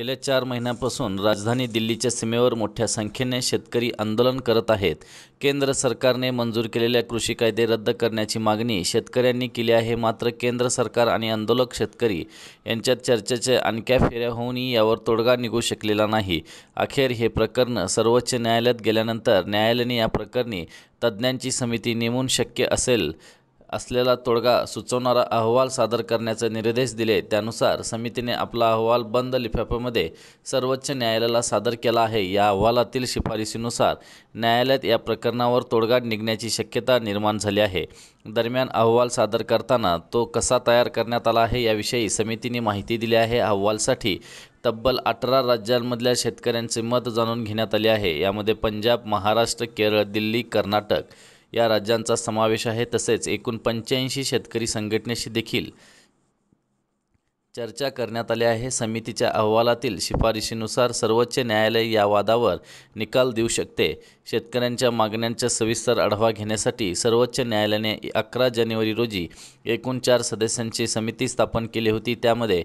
गेल्या चार महिन्यापासून राजधानी दिल्लीच्या सीमेवर मोठ्या संख्येने शेतकरी आंदोलन करत आहेत केंद्र सरकारने मंजूर केलेल्या कृषी कायदे रद्द करण्याची मागणी शेतकऱ्यांनी केली आहे मात्र केंद्र सरकार आणि आंदोलक शेतकरी यांच्यात चर्चेच्या आणख्या फेऱ्या होऊनही यावर तोडगा निघू शकलेला नाही अखेर हे प्रकरण सर्वोच्च न्यायालयात गेल्यानंतर न्यायालयाने या प्रकरणी तज्ज्ञांची समिती नेमून शक्य असेल असलेला तोडगा सुचवणारा अहवाल सादर करण्याचे निर्देश दिले त्यानुसार समितीने आपला अहवाल बंद लिफाफ्यामध्ये सर्वोच्च न्यायालयाला सादर केला आहे या अहवालातील शिफारशीनुसार न्यायालयात या प्रकरणावर तोडगा निघण्याची शक्यता निर्माण झाली आहे दरम्यान अहवाल सादर करताना तो कसा तयार करण्यात आला आहे याविषयी समितीने माहिती दिली आहे अहवालसाठी तब्बल अठरा राज्यांमधल्या शेतकऱ्यांचे मत जाणून घेण्यात आले आहे यामध्ये पंजाब महाराष्ट्र केरळ दिल्ली कर्नाटक या राज्यांचा समावेश आहे तसेच एकूण पंच्याऐंशी शेतकरी संघटनेशी देखील चर्चा करण्यात आली आहे समितीच्या अहवालातील शिफारशीनुसार सर्वोच्च न्यायालय या वादावर निकाल देऊ शकते शेतकऱ्यांच्या मागण्यांचा सविस्तर आढावा घेण्यासाठी सर्वोच्च न्यायालयाने अकरा जानेवारी रोजी एकूण चार सदस्यांची समिती स्थापन केली होती त्यामध्ये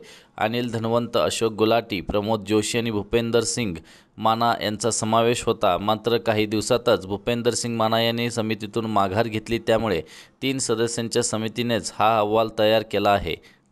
अनिल धनवंत अशोक गुलाटी प्रमोद जोशी आणि भूपेंदर सिंग माना यांचा समावेश होता मात्र काही दिवसातच भूपेंदर सिंग माना यांनी समितीतून माघार घेतली त्यामुळे तीन सदस्यांच्या समितीनेच हा अहवाल तयार केला आहे